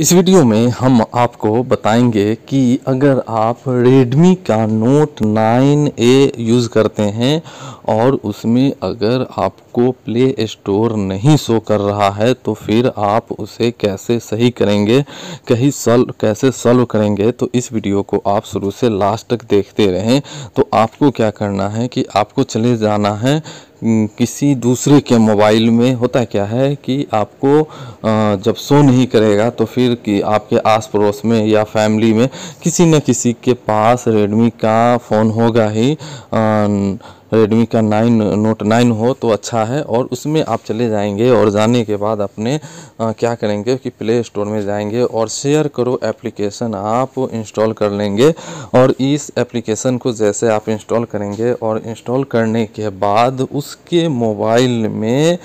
इस वीडियो में हम आपको बताएंगे कि अगर आप Redmi का Note 9a यूज़ करते हैं और उसमें अगर आप आपको प्ले स्टोर नहीं शो कर रहा है तो फिर आप उसे कैसे सही करेंगे कहीं सॉल्व कैसे सॉल्व करेंगे तो इस वीडियो को आप शुरू से लास्ट तक देखते रहें तो आपको क्या करना है कि आपको चले जाना है किसी दूसरे के मोबाइल में होता क्या है कि आपको जब शो नहीं करेगा तो फिर कि आपके आस पड़ोस में या फैमिली में किसी न किसी के पास रेडमी का फ़ोन होगा ही रेडमी का नाइन नोट नाइन हो तो अच्छा है और उसमें आप चले जाएंगे और जाने के बाद अपने आ, क्या करेंगे कि प्ले स्टोर में जाएंगे और शेयर करो एप्लीकेशन आप इंस्टॉल कर लेंगे और इस एप्लीकेशन को जैसे आप इंस्टॉल करेंगे और इंस्टॉल करने के बाद उसके मोबाइल में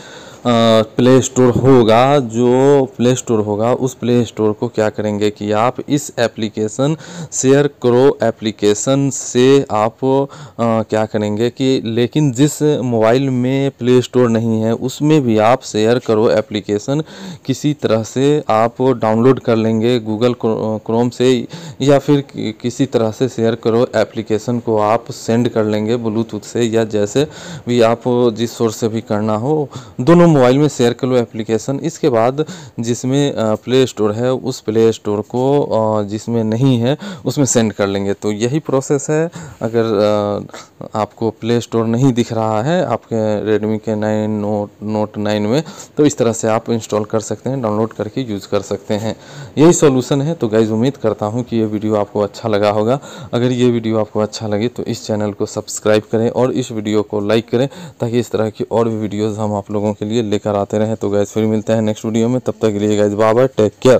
प्ले स्टोर होगा जो प्ले स्टोर होगा उस प्ले स्टोर को क्या करेंगे कि आप इस एप्लीकेशन शेयर करो एप्लीकेशन से आप आ, क्या करेंगे कि लेकिन जिस मोबाइल में प्ले स्टोर नहीं है उसमें भी आप शेयर करो एप्लीकेशन किसी तरह से आप डाउनलोड कर लेंगे गूगल क्रोम से या फिर किसी तरह से शेयर करो एप्लीकेशन को आप सेंड कर लेंगे ब्लूटूथ से या जैसे भी आप जिस सोर्स से भी करना हो दोनों मोबाइल में शेयर कर लो एप्लीकेशन इसके बाद जिसमें प्ले स्टोर है उस प्ले स्टोर को जिसमें नहीं है उसमें सेंड कर लेंगे तो यही प्रोसेस है अगर आपको प्ले स्टोर नहीं दिख रहा है आपके रेडमी के नाइन नोट नोट नाइन में तो इस तरह से आप इंस्टॉल कर सकते हैं डाउनलोड करके यूज़ कर सकते हैं यही सोल्यूशन है तो गाइज उम्मीद करता हूँ कि ये वीडियो आपको अच्छा लगा होगा अगर ये वीडियो आपको अच्छा लगे तो इस चैनल को सब्सक्राइब करें और इस वीडियो को लाइक करें ताकि इस तरह की और भी वीडियोज़ हम आप लोगों के लिए लेकर आते रहें तो गैस फिर मिलते हैं नेक्स्ट वीडियो में तब तक के लिए गैस बाबर टेक केयर